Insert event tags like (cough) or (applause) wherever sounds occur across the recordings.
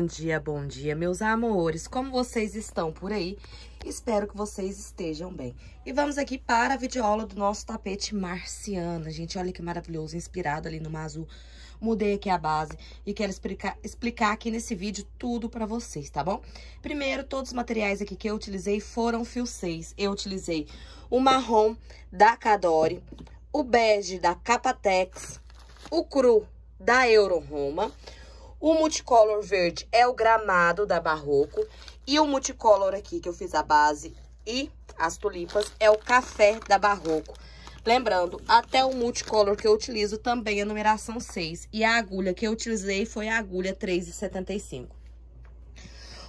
Bom dia, bom dia, meus amores. Como vocês estão por aí? Espero que vocês estejam bem. E vamos aqui para a videoaula do nosso tapete marciana. Gente, olha que maravilhoso, inspirado ali no azul. Mudei aqui a base e quero explicar, explicar aqui nesse vídeo tudo para vocês, tá bom? Primeiro, todos os materiais aqui que eu utilizei foram fio 6. Eu utilizei o marrom da Cadore, o bege da Capatex, o cru da Euro Roma, o multicolor verde é o gramado da Barroco. E o multicolor aqui, que eu fiz a base e as tulipas, é o café da Barroco. Lembrando, até o multicolor que eu utilizo também é numeração 6. E a agulha que eu utilizei foi a agulha 3,75.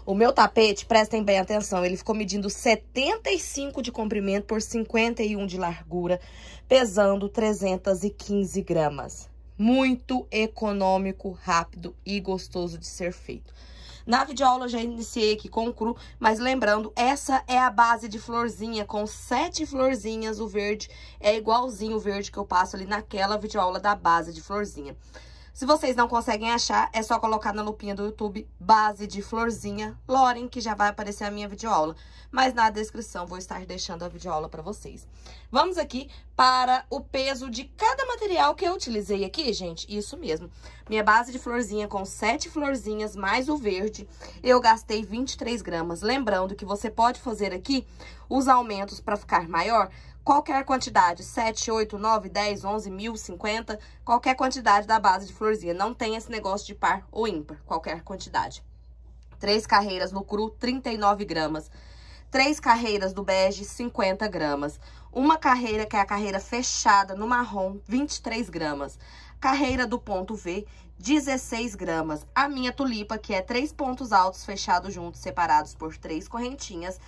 O meu tapete, prestem bem atenção, ele ficou medindo 75 de comprimento por 51 de largura, pesando 315 gramas muito econômico, rápido e gostoso de ser feito. Na videoaula já iniciei aqui com o cru, mas lembrando, essa é a base de florzinha, com sete florzinhas, o verde é igualzinho o verde que eu passo ali naquela videoaula da base de florzinha. Se vocês não conseguem achar, é só colocar na lupinha do YouTube base de florzinha Loren, que já vai aparecer a minha videoaula. Mas na descrição vou estar deixando a videoaula para vocês. Vamos aqui para o peso de cada material que eu utilizei aqui, gente. Isso mesmo. Minha base de florzinha com sete florzinhas mais o verde, eu gastei 23 gramas. Lembrando que você pode fazer aqui os aumentos para ficar maior qualquer é quantidade, 7, 8, 9, 10, 11, mil, 50, qualquer quantidade da base de florzinha. Não tem esse negócio de par ou ímpar, qualquer quantidade. Três carreiras no cru, 39 gramas. Três carreiras do bege, 50 gramas. Uma carreira, que é a carreira fechada no marrom, 23 gramas. Carreira do ponto V, 16 gramas. A minha tulipa, que é três pontos altos fechados juntos, separados por três correntinhas,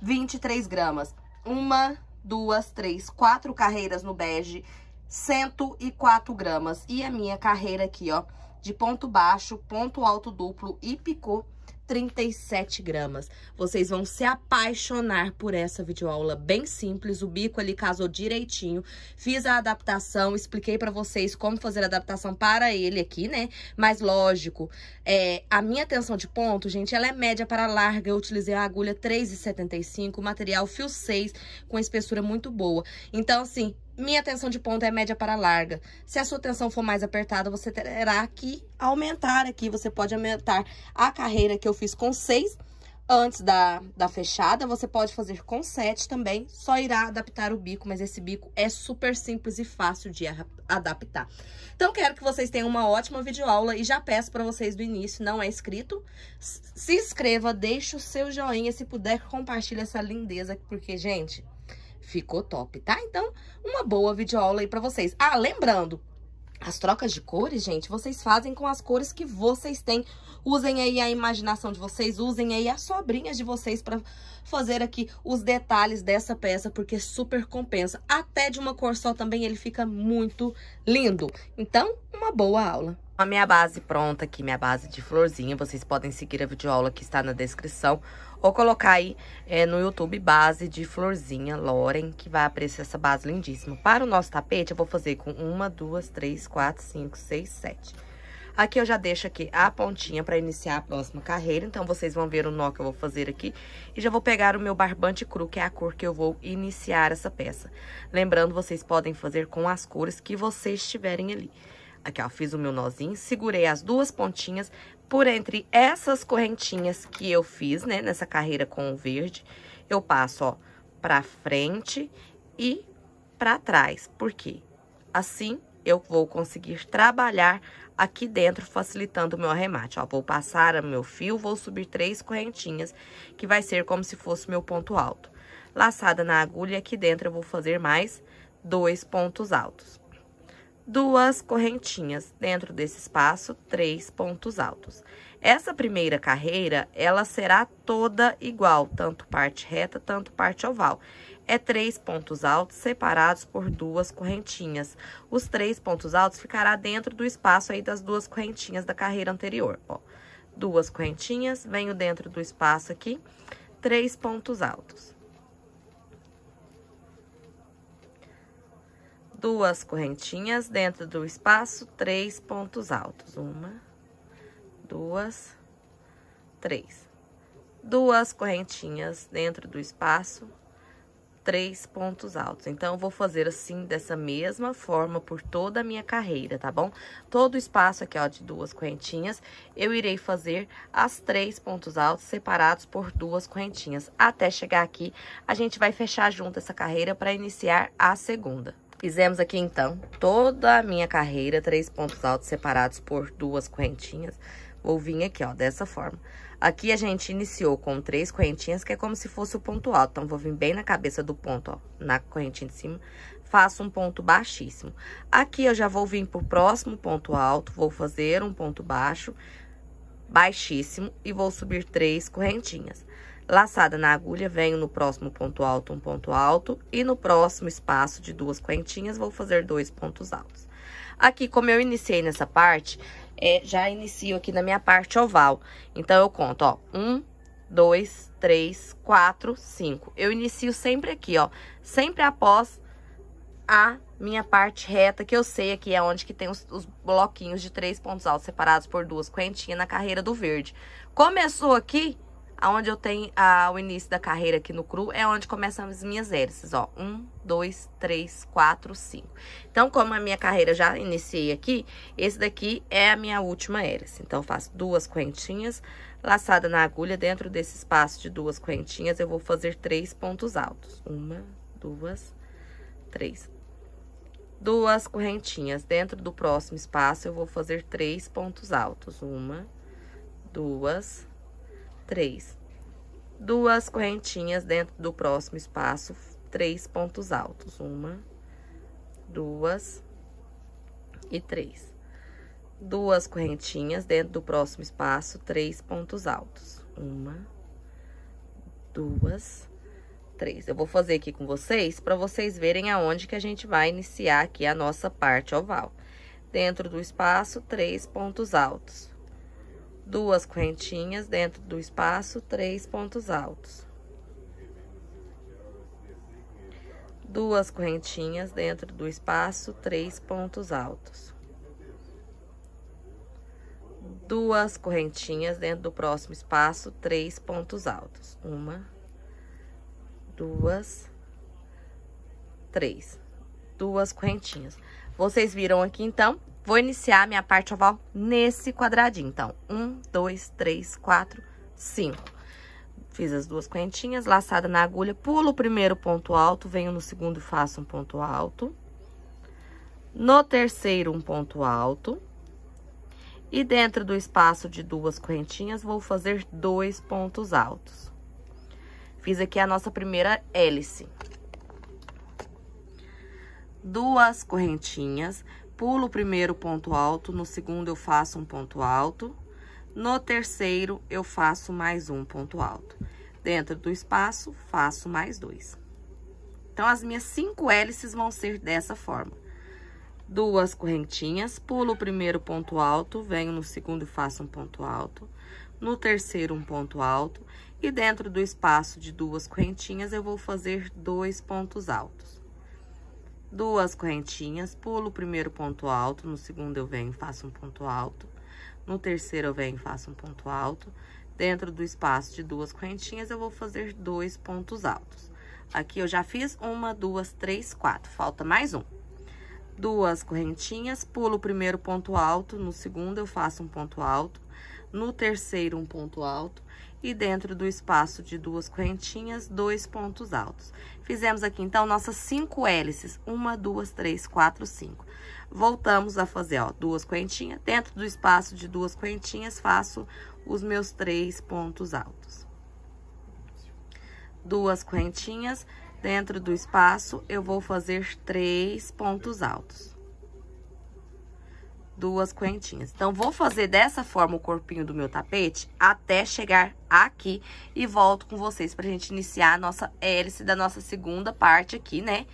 23 gramas. Uma duas, três, quatro carreiras no bege, 104 gramas. E a minha carreira aqui, ó, de ponto baixo, ponto alto duplo e picô, 37 gramas. Vocês vão se apaixonar por essa videoaula bem simples. O bico ali casou direitinho. Fiz a adaptação, expliquei para vocês como fazer a adaptação para ele aqui, né? Mas lógico, é, a minha tensão de ponto, gente, ela é média para larga. Eu utilizei a agulha 3,75, material fio 6, com espessura muito boa. Então, assim, minha tensão de ponta é média para larga. Se a sua tensão for mais apertada, você terá que aumentar aqui. Você pode aumentar a carreira que eu fiz com 6 antes da, da fechada. Você pode fazer com 7 também. Só irá adaptar o bico, mas esse bico é super simples e fácil de adaptar. Então, quero que vocês tenham uma ótima videoaula e já peço para vocês do início, não é inscrito, se inscreva, deixe o seu joinha, se puder, compartilhe essa lindeza, porque, gente... Ficou top, tá? Então, uma boa videoaula aí pra vocês. Ah, lembrando, as trocas de cores, gente, vocês fazem com as cores que vocês têm. Usem aí a imaginação de vocês, usem aí as sobrinhas de vocês para fazer aqui os detalhes dessa peça, porque super compensa. Até de uma cor só também ele fica muito lindo. Então, uma boa aula. A minha base pronta aqui, minha base de florzinha, vocês podem seguir a videoaula que está na descrição ou colocar aí é, no YouTube base de florzinha Loren, que vai aparecer essa base lindíssima. Para o nosso tapete, eu vou fazer com uma, duas, três, quatro, cinco, seis, sete. Aqui eu já deixo aqui a pontinha para iniciar a próxima carreira. Então, vocês vão ver o nó que eu vou fazer aqui. E já vou pegar o meu barbante cru, que é a cor que eu vou iniciar essa peça. Lembrando, vocês podem fazer com as cores que vocês tiverem ali. Aqui, ó, fiz o meu nozinho, segurei as duas pontinhas, por entre essas correntinhas que eu fiz, né, nessa carreira com o verde, eu passo, ó, pra frente e pra trás. Por quê? Assim, eu vou conseguir trabalhar aqui dentro, facilitando o meu arremate. Ó, vou passar o meu fio, vou subir três correntinhas, que vai ser como se fosse meu ponto alto. Laçada na agulha, aqui dentro eu vou fazer mais dois pontos altos duas correntinhas. Dentro desse espaço, três pontos altos. Essa primeira carreira, ela será toda igual, tanto parte reta, tanto parte oval. É três pontos altos separados por duas correntinhas. Os três pontos altos ficará dentro do espaço aí das duas correntinhas da carreira anterior, ó. Duas correntinhas, venho dentro do espaço aqui, três pontos altos. duas correntinhas dentro do espaço, três pontos altos. Uma, duas, três. Duas correntinhas dentro do espaço, três pontos altos. Então, vou fazer assim, dessa mesma forma, por toda a minha carreira, tá bom? Todo o espaço aqui, ó, de duas correntinhas, eu irei fazer as três pontos altos separados por duas correntinhas. Até chegar aqui, a gente vai fechar junto essa carreira para iniciar a segunda. Fizemos aqui, então, toda a minha carreira, três pontos altos separados por duas correntinhas. Vou vir aqui, ó, dessa forma. Aqui a gente iniciou com três correntinhas, que é como se fosse o ponto alto. Então, vou vir bem na cabeça do ponto, ó, na correntinha de cima, faço um ponto baixíssimo. Aqui eu já vou vir pro próximo ponto alto, vou fazer um ponto baixo, baixíssimo, e vou subir três correntinhas. Laçada na agulha, venho no próximo ponto alto, um ponto alto. E no próximo espaço de duas correntinhas, vou fazer dois pontos altos. Aqui, como eu iniciei nessa parte, é, já inicio aqui na minha parte oval. Então, eu conto, ó, um, dois, três, quatro, cinco. Eu inicio sempre aqui, ó, sempre após a minha parte reta, que eu sei aqui é onde que tem os, os bloquinhos de três pontos altos separados por duas correntinhas na carreira do verde. Começou aqui, Onde eu tenho o início da carreira aqui no cru, é onde começam as minhas hélices, ó. Um, dois, três, quatro, cinco. Então, como a minha carreira já iniciei aqui, esse daqui é a minha última hélice. Então, faço duas correntinhas, laçada na agulha, dentro desse espaço de duas correntinhas, eu vou fazer três pontos altos. Uma, duas, três. Duas correntinhas. Dentro do próximo espaço, eu vou fazer três pontos altos. Uma, duas, três três, Duas correntinhas dentro do próximo espaço, três pontos altos. Uma, duas e três. Duas correntinhas dentro do próximo espaço, três pontos altos. Uma, duas, três. Eu vou fazer aqui com vocês para vocês verem aonde que a gente vai iniciar aqui a nossa parte oval. Dentro do espaço, três pontos altos duas correntinhas dentro do espaço, três pontos altos. Duas correntinhas dentro do espaço, três pontos altos. Duas correntinhas dentro do próximo espaço, três pontos altos. Uma, duas, três. Duas correntinhas. Vocês viram aqui, então, Vou iniciar minha parte oval nesse quadradinho. Então, um, dois, três, quatro, cinco. Fiz as duas correntinhas, laçada na agulha, pulo o primeiro ponto alto, venho no segundo e faço um ponto alto. No terceiro, um ponto alto. E dentro do espaço de duas correntinhas, vou fazer dois pontos altos. Fiz aqui a nossa primeira hélice. Duas correntinhas pulo o primeiro ponto alto, no segundo eu faço um ponto alto, no terceiro eu faço mais um ponto alto. Dentro do espaço, faço mais dois. Então, as minhas cinco hélices vão ser dessa forma. Duas correntinhas, pulo o primeiro ponto alto, venho no segundo e faço um ponto alto, no terceiro um ponto alto, e dentro do espaço de duas correntinhas eu vou fazer dois pontos altos duas correntinhas, pulo o primeiro ponto alto, no segundo eu venho e faço um ponto alto, no terceiro eu venho e faço um ponto alto, dentro do espaço de duas correntinhas eu vou fazer dois pontos altos. Aqui eu já fiz uma, duas, três, quatro, falta mais um. Duas correntinhas, pulo o primeiro ponto alto, no segundo eu faço um ponto alto, no terceiro um ponto alto, e dentro do espaço de duas correntinhas, dois pontos altos. Fizemos aqui, então, nossas cinco hélices. Uma, duas, três, quatro, cinco. Voltamos a fazer, ó, duas correntinhas. Dentro do espaço de duas correntinhas, faço os meus três pontos altos. Duas correntinhas. Dentro do espaço, eu vou fazer três pontos altos duas correntinhas. Então, vou fazer dessa forma o corpinho do meu tapete até chegar aqui e volto com vocês pra gente iniciar a nossa hélice da nossa segunda parte aqui, né?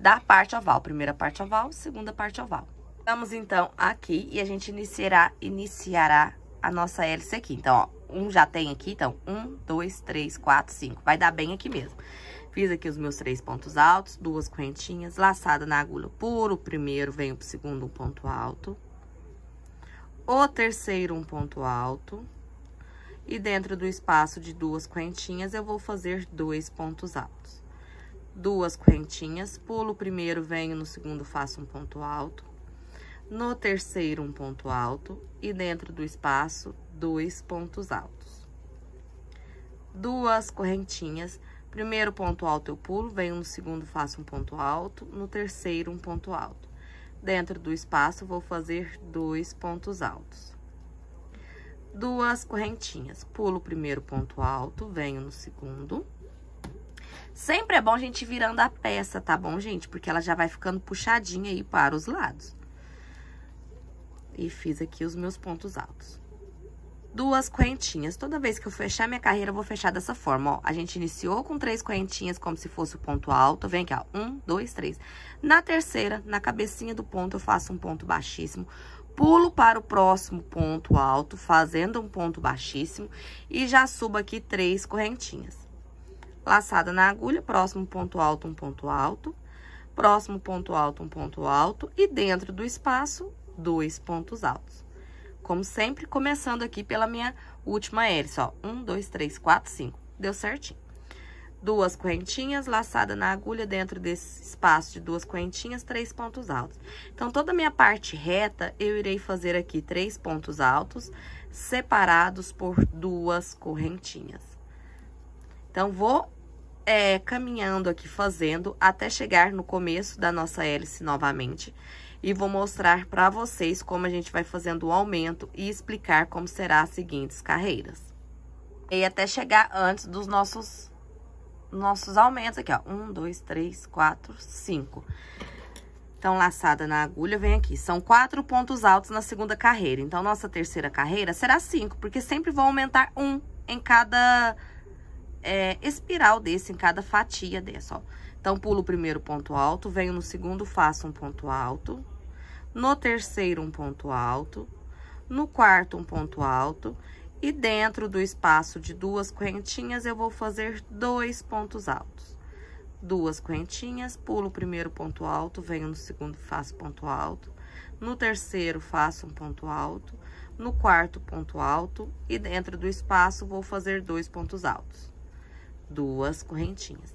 Da parte oval, primeira parte oval, segunda parte oval. Vamos, então, aqui e a gente iniciará, iniciará a nossa hélice aqui. Então, ó, um já tem aqui, então, um, dois, três, quatro, cinco. Vai dar bem aqui mesmo. Fiz aqui os meus três pontos altos, duas correntinhas, laçada na agulha puro, primeiro, venho o segundo um ponto alto, o terceiro um ponto alto. E dentro do espaço de duas correntinhas, eu vou fazer dois pontos altos. Duas correntinhas, pulo o primeiro, venho no segundo, faço um ponto alto. No terceiro, um ponto alto. E dentro do espaço, dois pontos altos. Duas correntinhas, primeiro ponto alto eu pulo, venho no segundo, faço um ponto alto. No terceiro, um ponto alto Dentro do espaço, vou fazer dois pontos altos. Duas correntinhas. Pulo o primeiro ponto alto, venho no segundo. Sempre é bom a gente virando a peça, tá bom, gente? Porque ela já vai ficando puxadinha aí para os lados. E fiz aqui os meus pontos altos duas correntinhas. Toda vez que eu fechar minha carreira, eu vou fechar dessa forma, ó. A gente iniciou com três correntinhas, como se fosse o ponto alto. Vem aqui, ó. Um, dois, três. Na terceira, na cabecinha do ponto, eu faço um ponto baixíssimo. Pulo para o próximo ponto alto, fazendo um ponto baixíssimo. E já subo aqui três correntinhas. Laçada na agulha, próximo ponto alto, um ponto alto. Próximo ponto alto, um ponto alto. E dentro do espaço, dois pontos altos. Como sempre, começando aqui pela minha última hélice, ó. Um, dois, três, quatro, cinco. Deu certinho. Duas correntinhas, laçada na agulha dentro desse espaço de duas correntinhas, três pontos altos. Então, toda a minha parte reta, eu irei fazer aqui três pontos altos, separados por duas correntinhas. Então, vou é, caminhando aqui, fazendo, até chegar no começo da nossa hélice novamente e vou mostrar para vocês como a gente vai fazendo o aumento e explicar como será as seguintes carreiras. E até chegar antes dos nossos, nossos aumentos aqui, ó. Um, dois, três, quatro, cinco. Então, laçada na agulha, vem aqui. São quatro pontos altos na segunda carreira. Então, nossa terceira carreira será cinco, porque sempre vou aumentar um em cada é, espiral desse, em cada fatia dessa, ó. Então, pulo o primeiro ponto alto, venho no segundo, faço um ponto alto no terceiro um ponto alto, no quarto um ponto alto e dentro do espaço de duas correntinhas eu vou fazer dois pontos altos. Duas correntinhas, pulo o primeiro ponto alto, venho no segundo, faço ponto alto, no terceiro faço um ponto alto, no quarto ponto alto e dentro do espaço vou fazer dois pontos altos. Duas correntinhas.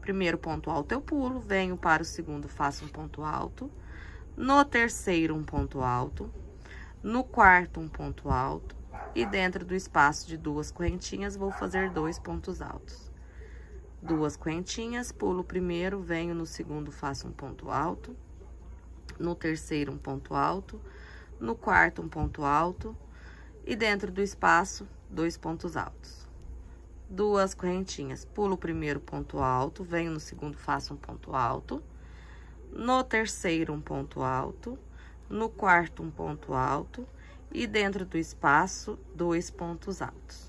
Primeiro ponto alto eu pulo, venho para o segundo, faço um ponto alto no terceiro, um ponto alto. No quarto, um ponto alto. E dentro do espaço de duas correntinhas, vou fazer dois pontos altos. Duas correntinhas, pulo o primeiro, venho no segundo, faço um ponto alto. No terceiro, um ponto alto. No quarto, um ponto alto. E dentro do espaço, dois pontos altos. Duas correntinhas, pulo o primeiro ponto alto, venho no segundo, faço um ponto alto no terceiro um ponto alto, no quarto um ponto alto e dentro do espaço dois pontos altos.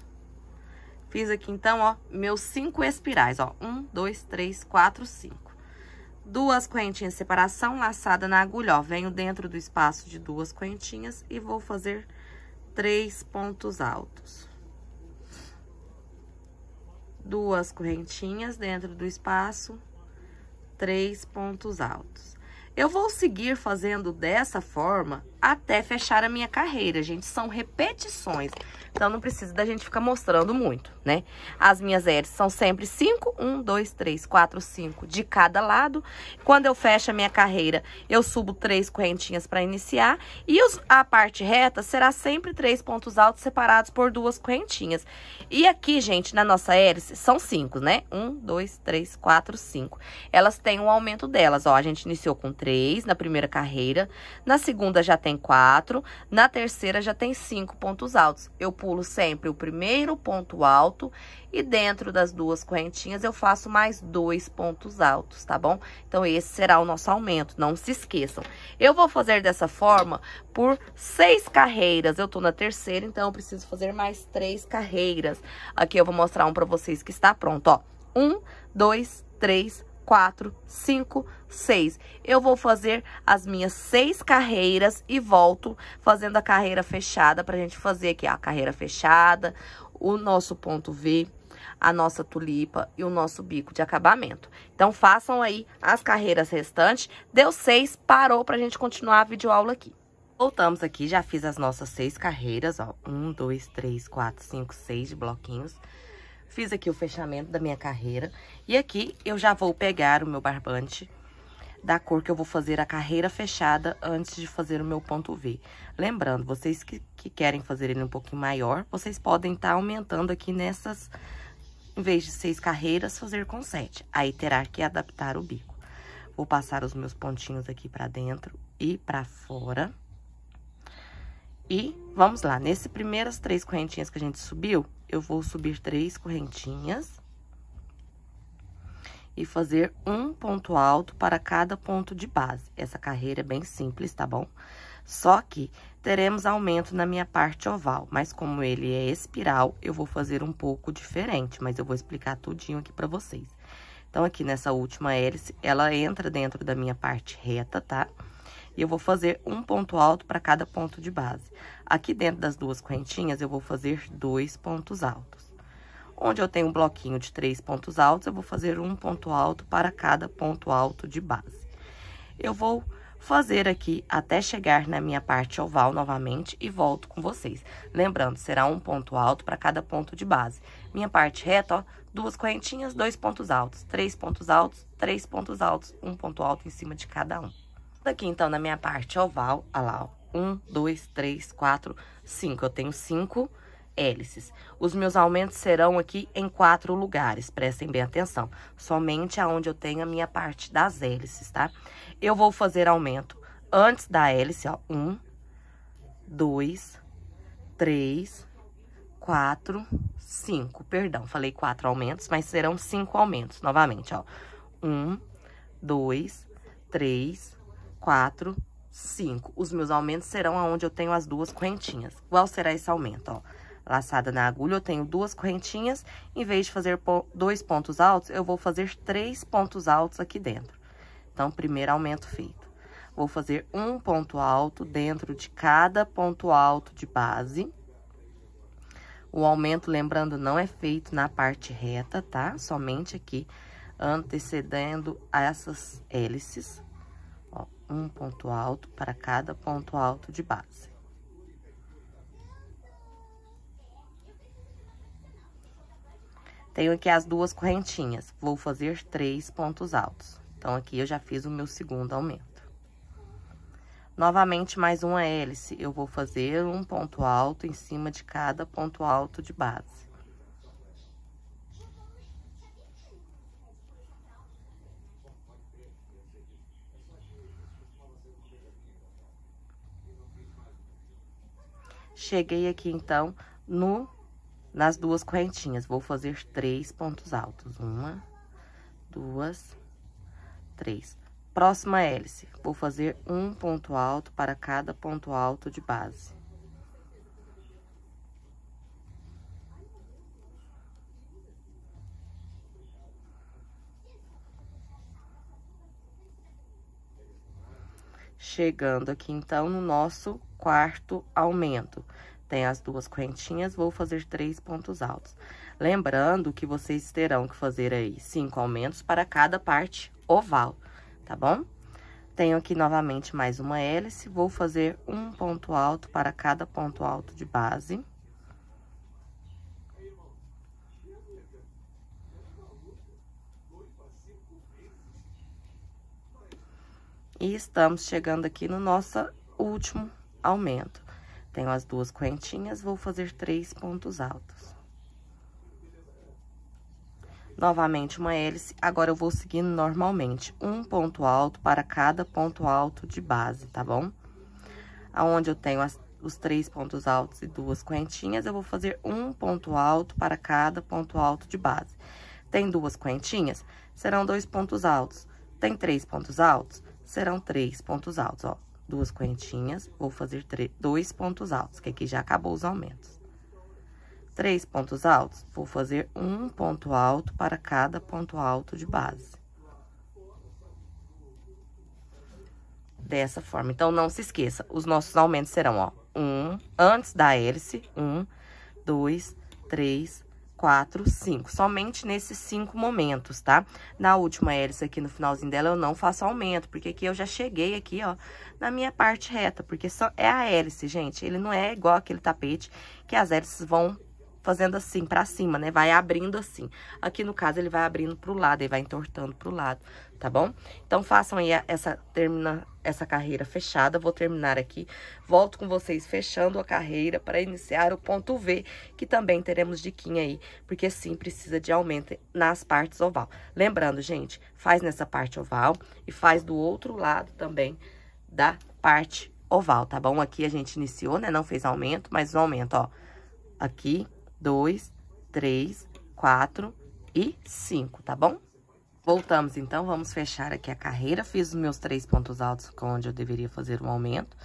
Fiz aqui então, ó, meus cinco espirais, ó, um, dois, três, quatro, cinco. Duas correntinhas de separação, laçada na agulha, ó, venho dentro do espaço de duas correntinhas e vou fazer três pontos altos. Duas correntinhas dentro do espaço, três pontos altos. Eu vou seguir fazendo dessa forma até fechar a minha carreira, gente. São repetições. Então, não precisa da gente ficar mostrando muito, né? As minhas R's são sempre 5, 1, 2, 3, 4, 5 de cada lado. Quando eu fecho a minha carreira, eu subo três correntinhas para iniciar. E os, a parte reta será sempre três pontos altos separados por duas correntinhas. E aqui, gente, na nossa hélice, são cinco, né? 1, 2, 3, 4, 5. Elas têm um aumento delas, ó. A gente iniciou com três na primeira carreira. Na segunda já tem tem quatro, na terceira já tem cinco pontos altos. Eu pulo sempre o primeiro ponto alto e dentro das duas correntinhas eu faço mais dois pontos altos, tá bom? Então, esse será o nosso aumento, não se esqueçam. Eu vou fazer dessa forma por seis carreiras. Eu tô na terceira, então eu preciso fazer mais três carreiras. Aqui eu vou mostrar um pra vocês que está pronto, ó. Um, dois, três, quatro, cinco, seis. Eu vou fazer as minhas seis carreiras e volto fazendo a carreira fechada pra gente fazer aqui a carreira fechada, o nosso ponto V, a nossa tulipa e o nosso bico de acabamento. Então, façam aí as carreiras restantes. Deu seis, parou pra gente continuar a videoaula aqui. Voltamos aqui, já fiz as nossas seis carreiras, ó. Um, dois, três, quatro, cinco, seis de bloquinhos. Fiz aqui o fechamento da minha carreira. E aqui eu já vou pegar o meu barbante da cor que eu vou fazer a carreira fechada antes de fazer o meu ponto V. Lembrando, vocês que, que querem fazer ele um pouquinho maior, vocês podem estar tá aumentando aqui nessas... Em vez de seis carreiras, fazer com sete. Aí terá que adaptar o bico. Vou passar os meus pontinhos aqui pra dentro e pra fora. E vamos lá, nesse primeiras três correntinhas que a gente subiu, eu vou subir três correntinhas e fazer um ponto alto para cada ponto de base. Essa carreira é bem simples, tá bom? Só que teremos aumento na minha parte oval, mas como ele é espiral, eu vou fazer um pouco diferente, mas eu vou explicar tudinho aqui para vocês. Então, aqui nessa última hélice, ela entra dentro da minha parte reta, tá? Tá? E eu vou fazer um ponto alto para cada ponto de base. Aqui dentro das duas correntinhas, eu vou fazer dois pontos altos. Onde eu tenho um bloquinho de três pontos altos, eu vou fazer um ponto alto para cada ponto alto de base. Eu vou fazer aqui até chegar na minha parte oval novamente e volto com vocês. Lembrando, será um ponto alto para cada ponto de base. Minha parte reta, ó, duas correntinhas, dois pontos altos, três pontos altos, três pontos altos, um ponto alto em cima de cada um. Aqui, então, na minha parte oval, olha lá, ó. Um, dois, três, quatro, cinco. Eu tenho cinco hélices. Os meus aumentos serão aqui em quatro lugares, prestem bem atenção. Somente aonde eu tenho a minha parte das hélices, tá? Eu vou fazer aumento antes da hélice, ó. Um, dois, três, quatro, cinco. Perdão, falei quatro aumentos, mas serão cinco aumentos novamente, ó. Um, dois, três, quatro, cinco. Os meus aumentos serão aonde eu tenho as duas correntinhas. Qual será esse aumento, ó? Laçada na agulha, eu tenho duas correntinhas. Em vez de fazer dois pontos altos, eu vou fazer três pontos altos aqui dentro. Então, primeiro aumento feito. Vou fazer um ponto alto dentro de cada ponto alto de base. O aumento, lembrando, não é feito na parte reta, tá? Somente aqui, antecedendo essas hélices um ponto alto para cada ponto alto de base. Tenho aqui as duas correntinhas, vou fazer três pontos altos. Então, aqui eu já fiz o meu segundo aumento. Novamente, mais uma hélice, eu vou fazer um ponto alto em cima de cada ponto alto de base. Cheguei aqui, então, no, nas duas correntinhas. Vou fazer três pontos altos. Uma, duas, três. Próxima hélice, vou fazer um ponto alto para cada ponto alto de base. Chegando aqui, então, no nosso quarto aumento. Tem as duas correntinhas, vou fazer três pontos altos. Lembrando que vocês terão que fazer aí cinco aumentos para cada parte oval, tá bom? Tenho aqui novamente mais uma hélice, vou fazer um ponto alto para cada ponto alto de base. E estamos chegando aqui no nosso último aumento. Tenho as duas correntinhas, vou fazer três pontos altos. Novamente uma hélice, agora eu vou seguindo normalmente. Um ponto alto para cada ponto alto de base, tá bom? Aonde eu tenho as, os três pontos altos e duas correntinhas, eu vou fazer um ponto alto para cada ponto alto de base. Tem duas correntinhas, serão dois pontos altos. Tem três pontos altos, serão três pontos altos, ó. Duas correntinhas, vou fazer três, dois pontos altos, que aqui já acabou os aumentos. Três pontos altos, vou fazer um ponto alto para cada ponto alto de base. Dessa forma. Então, não se esqueça, os nossos aumentos serão, ó, um, antes da hélice, um, dois, três, quatro, cinco. Somente nesses cinco momentos, tá? Na última hélice aqui no finalzinho dela eu não faço aumento, porque aqui eu já cheguei aqui, ó, na minha parte reta, porque só é a hélice, gente. Ele não é igual aquele tapete que as hélices vão fazendo assim, pra cima, né? Vai abrindo assim. Aqui, no caso, ele vai abrindo pro lado, ele vai entortando pro lado, tá bom? Então, façam aí essa, termina, essa carreira fechada. Vou terminar aqui. Volto com vocês fechando a carreira para iniciar o ponto V, que também teremos diquinha aí, porque sim, precisa de aumento nas partes oval. Lembrando, gente, faz nessa parte oval e faz do outro lado também da parte oval, tá bom? Aqui a gente iniciou, né? Não fez aumento, mas um aumento, ó. Aqui, dois, três, quatro e cinco, tá bom? Voltamos, então, vamos fechar aqui a carreira. Fiz os meus três pontos altos onde eu deveria fazer um aumento.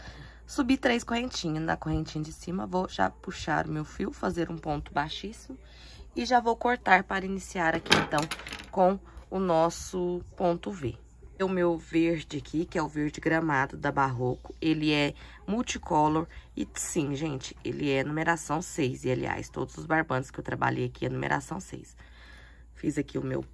Subi três correntinhas. Na correntinha de cima, vou já puxar o meu fio, fazer um ponto baixíssimo. E já vou cortar para iniciar aqui, então, com o nosso ponto V o meu verde aqui, que é o verde gramado da Barroco. Ele é multicolor e sim, gente, ele é numeração 6. E, aliás, todos os barbantes que eu trabalhei aqui é numeração 6. Fiz aqui o meu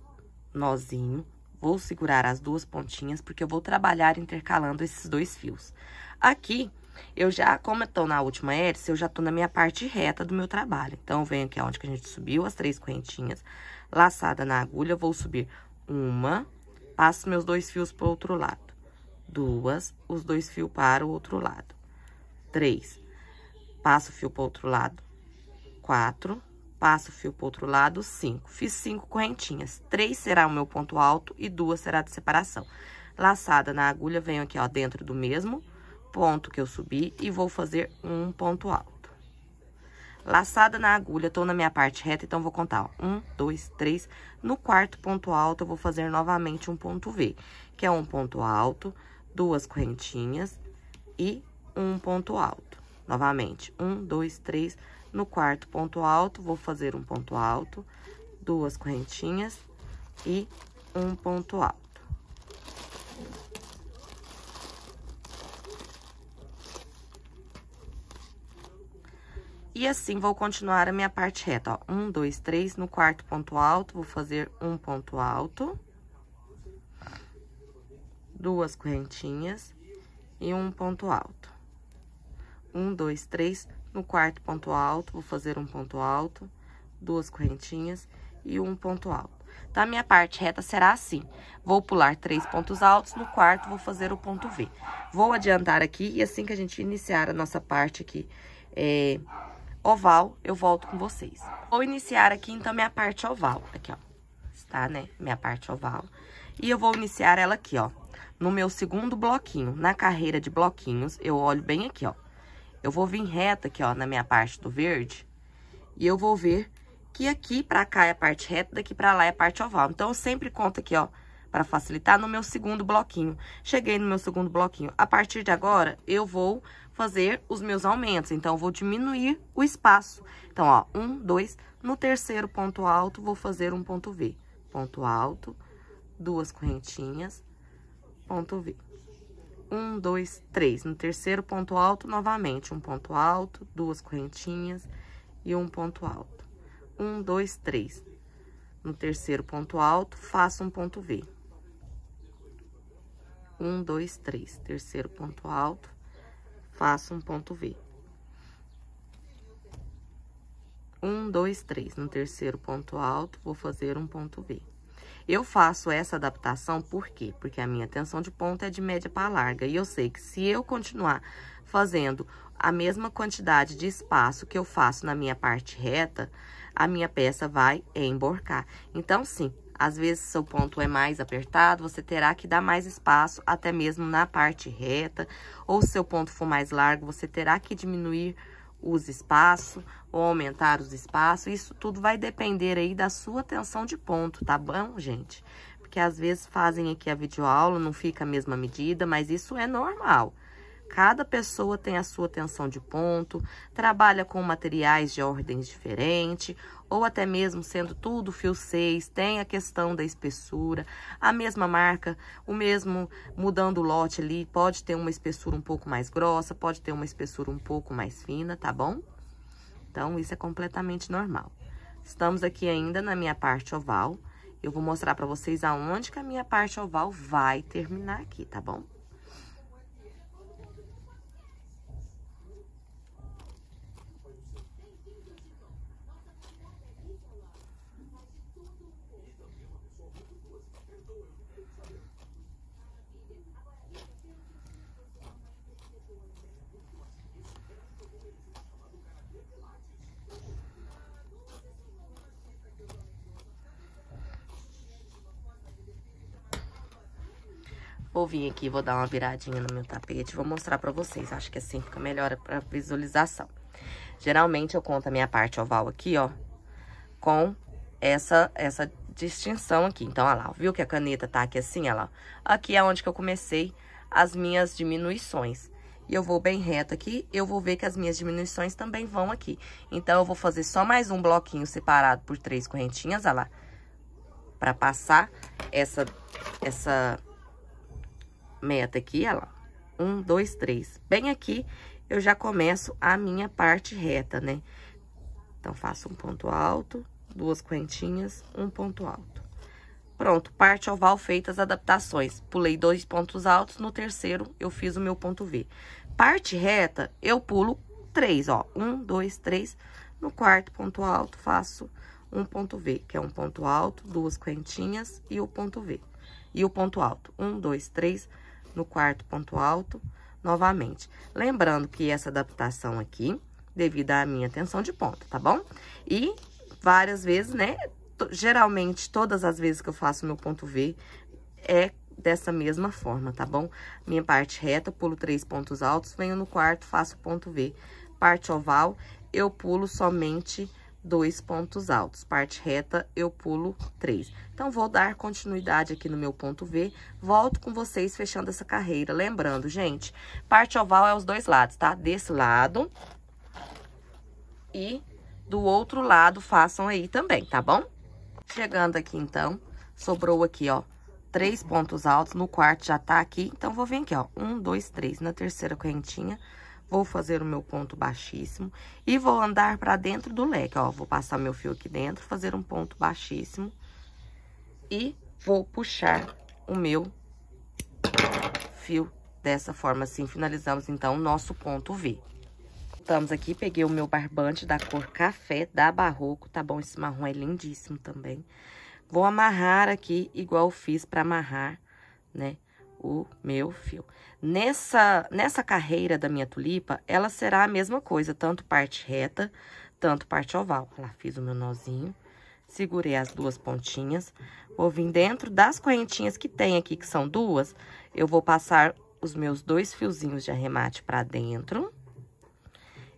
nozinho. Vou segurar as duas pontinhas, porque eu vou trabalhar intercalando esses dois fios. Aqui, eu já, como eu tô na última hélice, eu já tô na minha parte reta do meu trabalho. Então, eu venho aqui onde que a gente subiu as três correntinhas, laçada na agulha, vou subir uma, passo meus dois fios para o outro lado. Duas, os dois fios para o outro lado. Três, passo o fio para o outro lado. Quatro, passo o fio para o outro lado. Cinco, fiz cinco correntinhas. Três será o meu ponto alto e duas será de separação. Laçada na agulha, venho aqui, ó, dentro do mesmo ponto que eu subi e vou fazer um ponto alto. Laçada na agulha, tô na minha parte reta, então vou contar, ó. Um, dois, três. No quarto ponto alto, eu vou fazer novamente um ponto V, que é um ponto alto, duas correntinhas e um ponto alto. Novamente, um, dois, três. No quarto ponto alto, vou fazer um ponto alto, duas correntinhas e um ponto alto. E assim, vou continuar a minha parte reta, ó. Um, dois, três, no quarto ponto alto, vou fazer um ponto alto. Duas correntinhas e um ponto alto. Um, dois, três, no quarto ponto alto, vou fazer um ponto alto, duas correntinhas e um ponto alto. Tá? Minha parte reta será assim. Vou pular três pontos altos, no quarto vou fazer o ponto V. Vou adiantar aqui e assim que a gente iniciar a nossa parte aqui, é oval, eu volto com vocês. Vou iniciar aqui, então, minha parte oval. Aqui, ó. Está, né? Minha parte oval. E eu vou iniciar ela aqui, ó. No meu segundo bloquinho, na carreira de bloquinhos, eu olho bem aqui, ó. Eu vou vir reta aqui, ó, na minha parte do verde. E eu vou ver que aqui pra cá é a parte reta, daqui pra lá é a parte oval. Então, eu sempre conto aqui, ó, pra facilitar, no meu segundo bloquinho. Cheguei no meu segundo bloquinho. A partir de agora, eu vou fazer os meus aumentos. Então, vou diminuir o espaço. Então, ó, um, dois. No terceiro ponto alto, vou fazer um ponto V. Ponto alto, duas correntinhas, ponto V. Um, dois, três. No terceiro ponto alto, novamente, um ponto alto, duas correntinhas e um ponto alto. Um, dois, três. No terceiro ponto alto, faço um ponto V. Um, dois, três. Terceiro ponto alto, faço um ponto V. Um, dois, três. No terceiro ponto alto, vou fazer um ponto V. Eu faço essa adaptação por quê? Porque a minha tensão de ponta é de média para larga. E eu sei que se eu continuar fazendo a mesma quantidade de espaço que eu faço na minha parte reta, a minha peça vai emborcar. Então, sim, às vezes, seu ponto é mais apertado, você terá que dar mais espaço, até mesmo na parte reta. Ou se seu ponto for mais largo, você terá que diminuir os espaços ou aumentar os espaços. Isso tudo vai depender aí da sua tensão de ponto, tá bom, gente? Porque às vezes fazem aqui a videoaula, não fica a mesma medida, mas isso é normal. Cada pessoa tem a sua tensão de ponto, trabalha com materiais de ordens diferentes, ou até mesmo sendo tudo fio 6, tem a questão da espessura, a mesma marca, o mesmo mudando o lote ali, pode ter uma espessura um pouco mais grossa, pode ter uma espessura um pouco mais fina, tá bom? Então, isso é completamente normal. Estamos aqui ainda na minha parte oval. Eu vou mostrar para vocês aonde que a minha parte oval vai terminar aqui, tá bom? Vou vir aqui, vou dar uma viradinha no meu tapete, vou mostrar pra vocês. Acho que assim fica melhor pra visualização. Geralmente eu conto a minha parte oval aqui, ó, com essa, essa distinção aqui. Então, olha lá, viu que a caneta tá aqui assim, olha lá. Aqui é onde que eu comecei as minhas diminuições. E eu vou bem reto aqui, eu vou ver que as minhas diminuições também vão aqui. Então, eu vou fazer só mais um bloquinho separado por três correntinhas, olha lá. Pra passar essa, essa meta aqui, ó. Um, dois, três. Bem aqui, eu já começo a minha parte reta, né? Então, faço um ponto alto, duas correntinhas, um ponto alto. Pronto, parte oval feita as adaptações. Pulei dois pontos altos, no terceiro eu fiz o meu ponto V. Parte reta, eu pulo três, ó. Um, dois, três. No quarto ponto alto, faço um ponto V, que é um ponto alto, duas correntinhas e o ponto V. E o ponto alto, um, dois, três, quatro no quarto ponto alto novamente. Lembrando que essa adaptação aqui, devido à minha tensão de ponta, tá bom? E várias vezes, né? Geralmente, todas as vezes que eu faço meu ponto V, é dessa mesma forma, tá bom? Minha parte reta, pulo três pontos altos, venho no quarto, faço ponto V. Parte oval, eu pulo somente dois pontos altos. Parte reta, eu pulo três. Então, vou dar continuidade aqui no meu ponto V. Volto com vocês fechando essa carreira. Lembrando, gente, parte oval é os dois lados, tá? Desse lado e do outro lado façam aí também, tá bom? Chegando aqui, então, sobrou aqui, ó, três pontos altos. No quarto já tá aqui, então, vou vir aqui, ó, um, dois, três. Na terceira correntinha Vou fazer o meu ponto baixíssimo e vou andar para dentro do leque, ó. Vou passar meu fio aqui dentro, fazer um ponto baixíssimo e vou puxar o meu fio dessa forma assim. Finalizamos, então, o nosso ponto V. Voltamos aqui, peguei o meu barbante da cor café, da Barroco, tá bom? Esse marrom é lindíssimo também. Vou amarrar aqui, igual fiz para amarrar, né, o meu fio. Nessa, nessa carreira da minha tulipa, ela será a mesma coisa, tanto parte reta, tanto parte oval. Lá fiz o meu nozinho, segurei as duas pontinhas, vou vir dentro das correntinhas que tem aqui, que são duas, eu vou passar os meus dois fiozinhos de arremate para dentro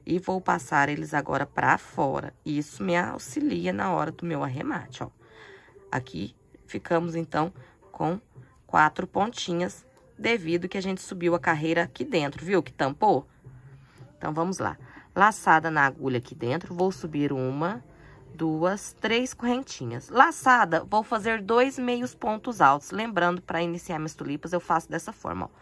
e vou passar eles agora para fora. Isso me auxilia na hora do meu arremate, ó. Aqui ficamos então com quatro pontinhas devido que a gente subiu a carreira aqui dentro, viu? Que tampou. Então, vamos lá. Laçada na agulha aqui dentro, vou subir uma, duas, três correntinhas. Laçada, vou fazer dois meios pontos altos. Lembrando, para iniciar minhas tulipas, eu faço dessa forma, ó.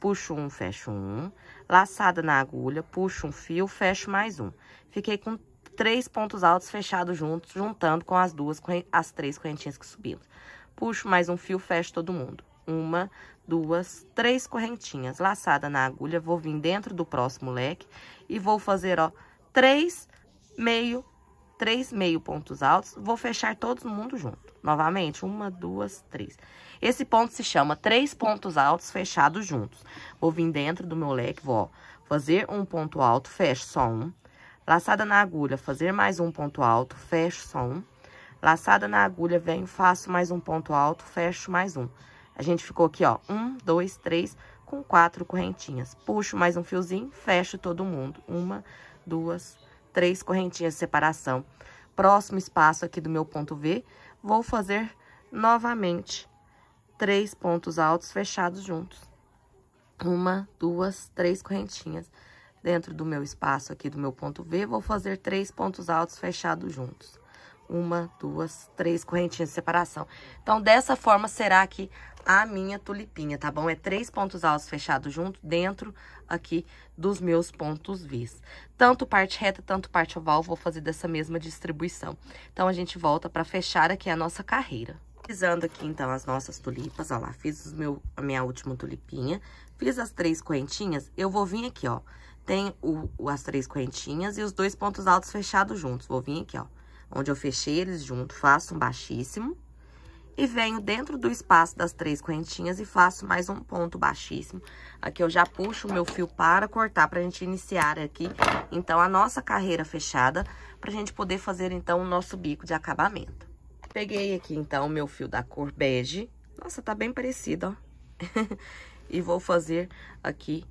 Puxo um, fecho um. Laçada na agulha, puxo um fio, fecho mais um. Fiquei com três pontos altos fechados juntos, juntando com as duas, as três correntinhas que subimos. Puxo mais um fio, fecho todo mundo. Uma, duas, três correntinhas. Laçada na agulha, vou vir dentro do próximo leque e vou fazer, ó, três meio, três meio pontos altos. Vou fechar todo mundo junto. Novamente, uma, duas, três. Esse ponto se chama três pontos altos fechados juntos. Vou vir dentro do meu leque, vou, ó, fazer um ponto alto, fecho só um. Laçada na agulha, fazer mais um ponto alto, fecho só um. Laçada na agulha, venho, faço mais um ponto alto, fecho mais um. A gente ficou aqui, ó, um, dois, três, com quatro correntinhas. Puxo mais um fiozinho, fecho todo mundo. Uma, duas, três correntinhas de separação. Próximo espaço aqui do meu ponto V, vou fazer novamente três pontos altos fechados juntos. Uma, duas, três correntinhas. Dentro do meu espaço aqui do meu ponto V, vou fazer três pontos altos fechados juntos uma, duas, três correntinhas de separação. Então, dessa forma, será aqui a minha tulipinha, tá bom? É três pontos altos fechados junto dentro aqui dos meus pontos Vs. Tanto parte reta, tanto parte oval, vou fazer dessa mesma distribuição. Então, a gente volta para fechar aqui a nossa carreira. Fizando aqui, então, as nossas tulipas, ó lá, fiz meu, a minha última tulipinha, fiz as três correntinhas, eu vou vir aqui, ó, tem o, as três correntinhas e os dois pontos altos fechados juntos, vou vir aqui, ó, onde eu fechei eles junto, faço um baixíssimo. E venho dentro do espaço das três correntinhas e faço mais um ponto baixíssimo. Aqui eu já puxo o meu fio para cortar, pra gente iniciar aqui, então, a nossa carreira fechada, pra gente poder fazer, então, o nosso bico de acabamento. Peguei aqui, então, o meu fio da cor bege. Nossa, tá bem parecido, ó. (laughs) e vou fazer aqui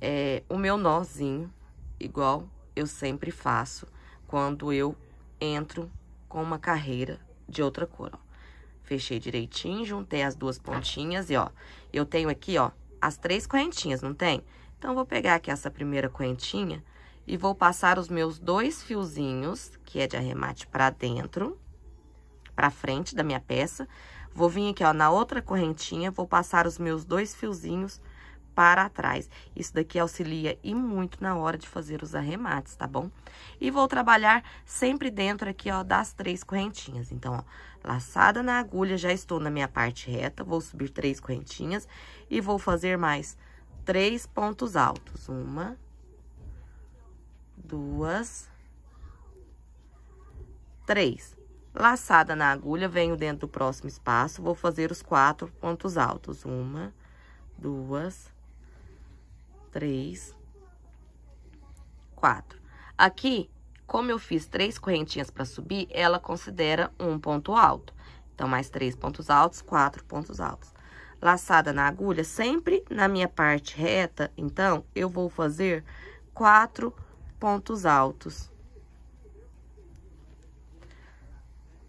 é, o meu nozinho, igual eu sempre faço quando eu entro com uma carreira de outra cor, ó. Fechei direitinho, juntei as duas pontinhas e, ó, eu tenho aqui, ó, as três correntinhas, não tem? Então, vou pegar aqui essa primeira correntinha e vou passar os meus dois fiozinhos, que é de arremate pra dentro, pra frente da minha peça. Vou vir aqui, ó, na outra correntinha, vou passar os meus dois fiozinhos para trás. Isso daqui auxilia e muito na hora de fazer os arremates, tá bom? E vou trabalhar sempre dentro aqui, ó, das três correntinhas. Então, ó, laçada na agulha, já estou na minha parte reta, vou subir três correntinhas e vou fazer mais três pontos altos. Uma, duas, três. Laçada na agulha, venho dentro do próximo espaço, vou fazer os quatro pontos altos. Uma, duas, três três, quatro. Aqui, como eu fiz três correntinhas para subir, ela considera um ponto alto. Então, mais três pontos altos, quatro pontos altos. Laçada na agulha, sempre na minha parte reta, então, eu vou fazer quatro pontos altos.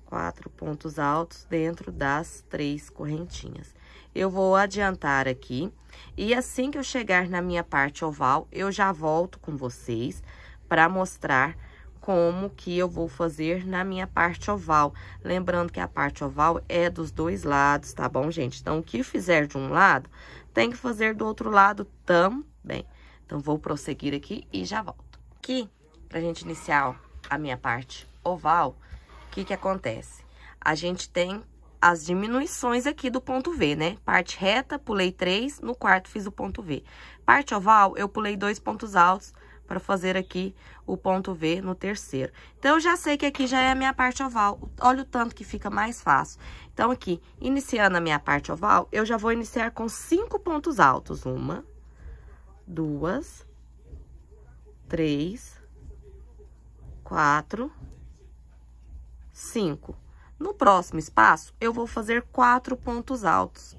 Quatro pontos altos dentro das três correntinhas. Eu vou adiantar aqui e assim que eu chegar na minha parte oval, eu já volto com vocês para mostrar como que eu vou fazer na minha parte oval. Lembrando que a parte oval é dos dois lados, tá bom, gente? Então, o que fizer de um lado, tem que fazer do outro lado também. Então, vou prosseguir aqui e já volto. Aqui, pra gente iniciar ó, a minha parte oval, o que que acontece? A gente tem as diminuições aqui do ponto V, né? Parte reta, pulei três, no quarto fiz o ponto V. Parte oval, eu pulei dois pontos altos para fazer aqui o ponto V no terceiro. Então, eu já sei que aqui já é a minha parte oval. Olha o tanto que fica mais fácil. Então, aqui, iniciando a minha parte oval, eu já vou iniciar com cinco pontos altos. Uma, duas, três, quatro, cinco. No próximo espaço, eu vou fazer quatro pontos altos.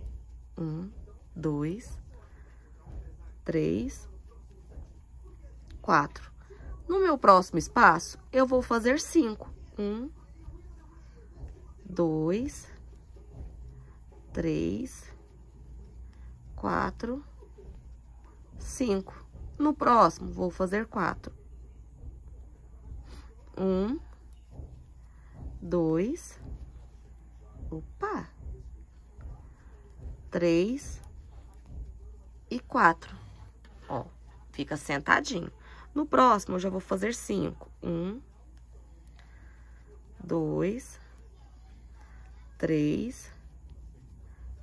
Um, dois, três, quatro. No meu próximo espaço, eu vou fazer cinco. Um, dois, três, quatro, cinco. No próximo, vou fazer quatro. Um, dois, opa, três e quatro, ó, fica sentadinho. No próximo, eu já vou fazer cinco. Um, dois, três,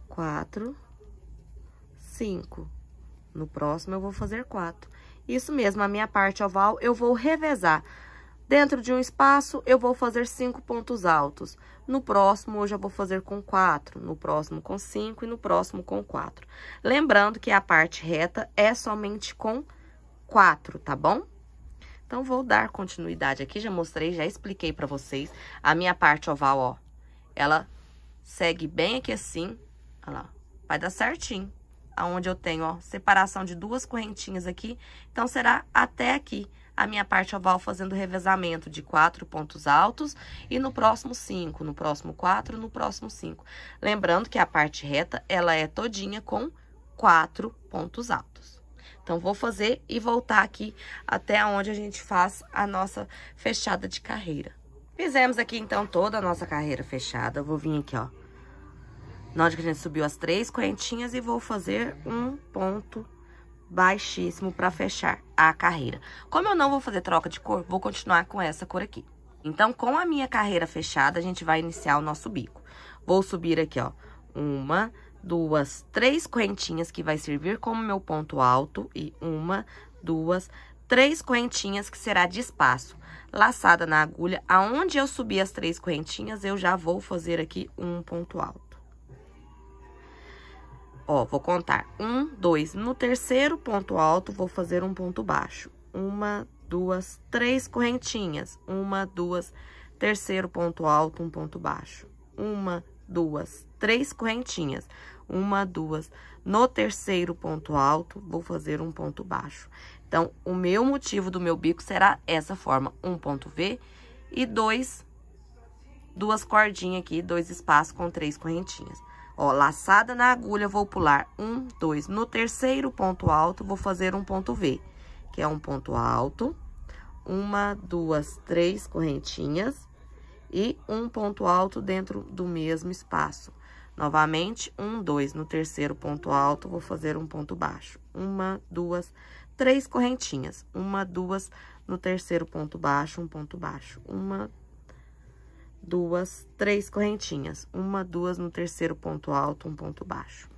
quatro, cinco. No próximo, eu vou fazer quatro. Isso mesmo, a minha parte oval, eu vou revezar. Dentro de um espaço, eu vou fazer cinco pontos altos. No próximo, eu já vou fazer com quatro, no próximo com cinco e no próximo com quatro. Lembrando que a parte reta é somente com quatro, tá bom? Então, vou dar continuidade aqui, já mostrei, já expliquei pra vocês. A minha parte oval, ó, ela segue bem aqui assim, lá, vai dar certinho. Aonde eu tenho, ó, separação de duas correntinhas aqui, então será até aqui a minha parte oval fazendo revezamento de quatro pontos altos e no próximo cinco, no próximo quatro, no próximo cinco. Lembrando que a parte reta, ela é todinha com quatro pontos altos. Então, vou fazer e voltar aqui até onde a gente faz a nossa fechada de carreira. Fizemos aqui, então, toda a nossa carreira fechada. Eu vou vir aqui, ó. Na hora que a gente subiu as três correntinhas e vou fazer um ponto baixíssimo para fechar a carreira. Como eu não vou fazer troca de cor, vou continuar com essa cor aqui. Então, com a minha carreira fechada, a gente vai iniciar o nosso bico. Vou subir aqui, ó, uma, duas, três correntinhas que vai servir como meu ponto alto e uma, duas, três correntinhas que será de espaço. Laçada na agulha, aonde eu subir as três correntinhas, eu já vou fazer aqui um ponto alto. Ó, vou contar. Um, dois. No terceiro ponto alto, vou fazer um ponto baixo. Uma, duas, três correntinhas. Uma, duas, terceiro ponto alto, um ponto baixo. Uma, duas, três correntinhas. Uma, duas. No terceiro ponto alto, vou fazer um ponto baixo. Então, o meu motivo do meu bico será essa forma. Um ponto V e dois, duas cordinhas aqui, dois espaços com três correntinhas. Ó, laçada na agulha, vou pular um, dois. No terceiro ponto alto, vou fazer um ponto V, que é um ponto alto. Uma, duas, três correntinhas e um ponto alto dentro do mesmo espaço. Novamente, um, dois. No terceiro ponto alto, vou fazer um ponto baixo. Uma, duas, três correntinhas. Uma, duas. No terceiro ponto baixo, um ponto baixo. Uma, duas, três correntinhas. Uma, duas no terceiro ponto alto, um ponto baixo.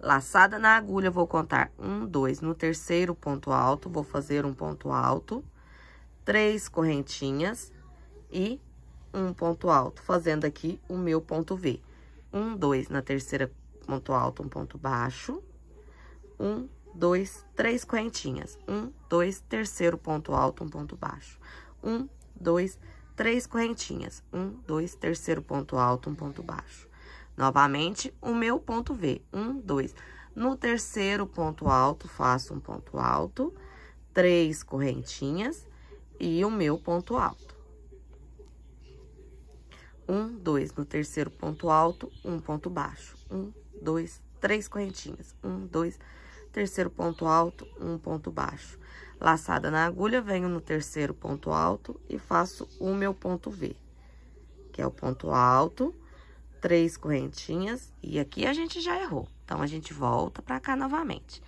Laçada na agulha, vou contar um, dois. No terceiro ponto alto, vou fazer um ponto alto, três correntinhas e um ponto alto, fazendo aqui o meu ponto V. Um, dois na terceira ponto alto, um ponto baixo. Um, dois, três correntinhas. Um, dois, terceiro ponto alto, um ponto baixo. Um, dois, três três correntinhas. Um, dois, terceiro ponto alto, um ponto baixo. Novamente, o meu ponto V. Um, dois. No terceiro ponto alto, faço um ponto alto, três correntinhas e o meu ponto alto. Um, dois. No terceiro ponto alto, um ponto baixo. Um, dois, três correntinhas. Um, dois. Terceiro ponto alto, um ponto baixo. Laçada na agulha, venho no terceiro ponto alto e faço o meu ponto V, que é o ponto alto, três correntinhas, e aqui a gente já errou. Então, a gente volta pra cá novamente.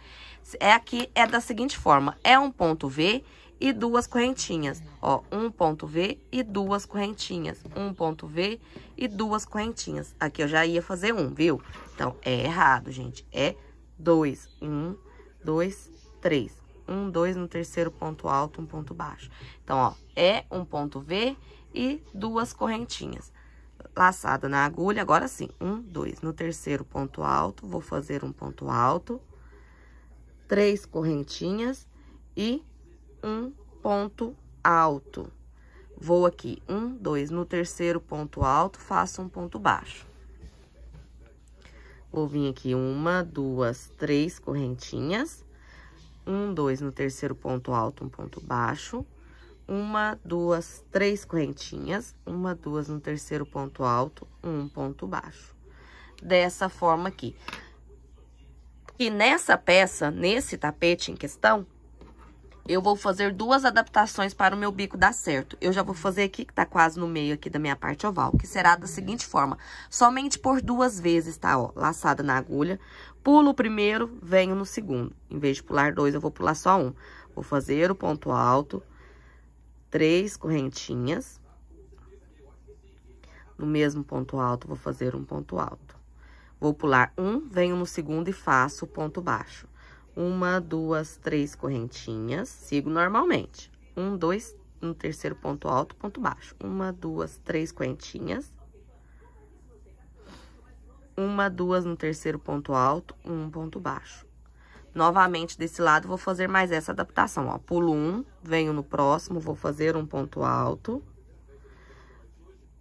É aqui, é da seguinte forma, é um ponto V e duas correntinhas. Ó, um ponto V e duas correntinhas. Um ponto V e duas correntinhas. Aqui eu já ia fazer um, viu? Então, é errado, gente. É dois. Um, dois, três um, dois no terceiro ponto alto, um ponto baixo. Então, ó, é um ponto V e duas correntinhas. Laçada na agulha, agora sim, um, dois. No terceiro ponto alto, vou fazer um ponto alto, três correntinhas e um ponto alto. Vou aqui, um, dois, no terceiro ponto alto, faço um ponto baixo. Vou vir aqui uma, duas, três correntinhas um, dois no terceiro ponto alto, um ponto baixo, uma, duas, três correntinhas, uma, duas no terceiro ponto alto, um ponto baixo. Dessa forma aqui. E nessa peça, nesse tapete em questão, eu vou fazer duas adaptações para o meu bico dar certo. Eu já vou fazer aqui, que tá quase no meio aqui da minha parte oval, que será da seguinte forma. Somente por duas vezes, tá? Ó, laçada na agulha, Pulo o primeiro, venho no segundo. Em vez de pular dois, eu vou pular só um. Vou fazer o ponto alto, três correntinhas. No mesmo ponto alto, vou fazer um ponto alto. Vou pular um, venho no segundo e faço o ponto baixo. Uma, duas, três correntinhas, sigo normalmente. Um, dois, no um terceiro ponto alto, ponto baixo. Uma, duas, três correntinhas uma, duas no terceiro ponto alto, um ponto baixo. Novamente, desse lado, vou fazer mais essa adaptação, ó. Pulo um, venho no próximo, vou fazer um ponto alto,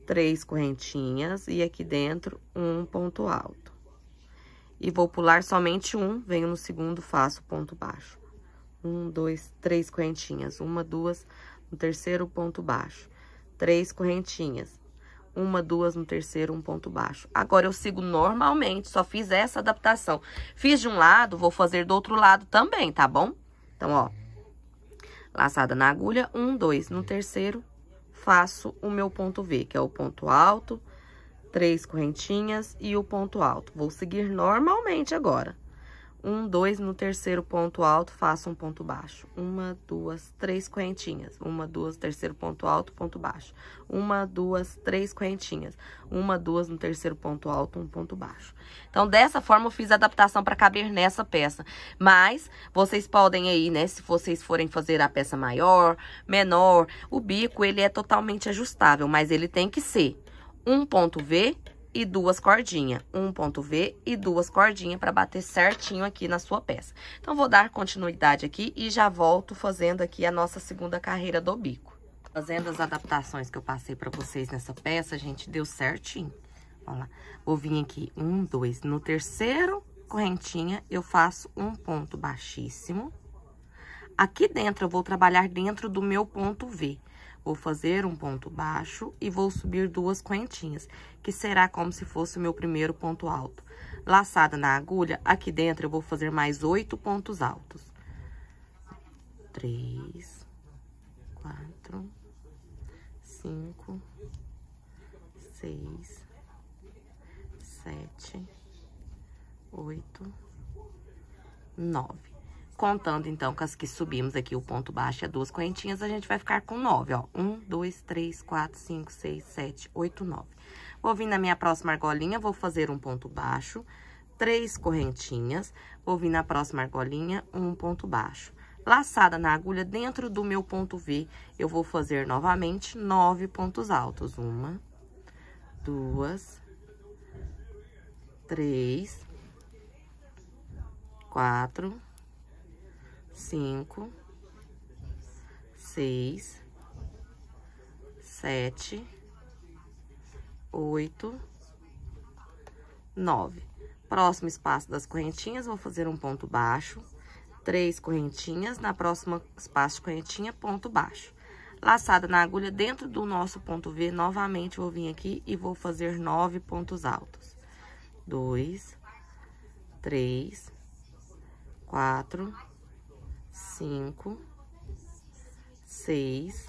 três correntinhas e aqui dentro, um ponto alto. E vou pular somente um, venho no segundo, faço ponto baixo. Um, dois, três correntinhas, uma, duas, no terceiro ponto baixo. Três correntinhas, uma, duas no terceiro, um ponto baixo. Agora, eu sigo normalmente, só fiz essa adaptação. Fiz de um lado, vou fazer do outro lado também, tá bom? Então, ó, laçada na agulha, um, dois. No terceiro, faço o meu ponto V, que é o ponto alto, três correntinhas e o ponto alto. Vou seguir normalmente agora um, dois no terceiro ponto alto, faça um ponto baixo. Uma, duas, três correntinhas. Uma, duas, terceiro ponto alto, ponto baixo. Uma, duas, três correntinhas. Uma, duas no terceiro ponto alto, um ponto baixo. Então, dessa forma, eu fiz a adaptação para caber nessa peça. Mas, vocês podem aí, né, se vocês forem fazer a peça maior, menor, o bico, ele é totalmente ajustável, mas ele tem que ser um ponto V e duas cordinhas, um ponto V e duas cordinhas para bater certinho aqui na sua peça. Então, vou dar continuidade aqui e já volto fazendo aqui a nossa segunda carreira do bico. Fazendo as adaptações que eu passei para vocês nessa peça, gente, deu certinho. Ó lá, vou vir aqui, um, dois, no terceiro correntinha eu faço um ponto baixíssimo. Aqui dentro, eu vou trabalhar dentro do meu ponto V. Vou fazer um ponto baixo e vou subir duas correntinhas, que será como se fosse o meu primeiro ponto alto. Laçada na agulha, aqui dentro eu vou fazer mais oito pontos altos. Três, quatro, cinco, seis, sete, oito, nove. Contando, então, com as que subimos aqui, o ponto baixo as duas correntinhas, a gente vai ficar com nove, ó. Um, dois, três, quatro, cinco, seis, sete, oito, nove. Vou vir na minha próxima argolinha, vou fazer um ponto baixo, três correntinhas. Vou vir na próxima argolinha, um ponto baixo. Laçada na agulha, dentro do meu ponto V, eu vou fazer novamente nove pontos altos. Uma, duas, três, quatro cinco, seis, sete, oito, nove. Próximo espaço das correntinhas, vou fazer um ponto baixo, três correntinhas, na próxima espaço de correntinha, ponto baixo. Laçada na agulha, dentro do nosso ponto V, novamente vou vir aqui e vou fazer nove pontos altos. Dois, três, quatro, cinco, seis,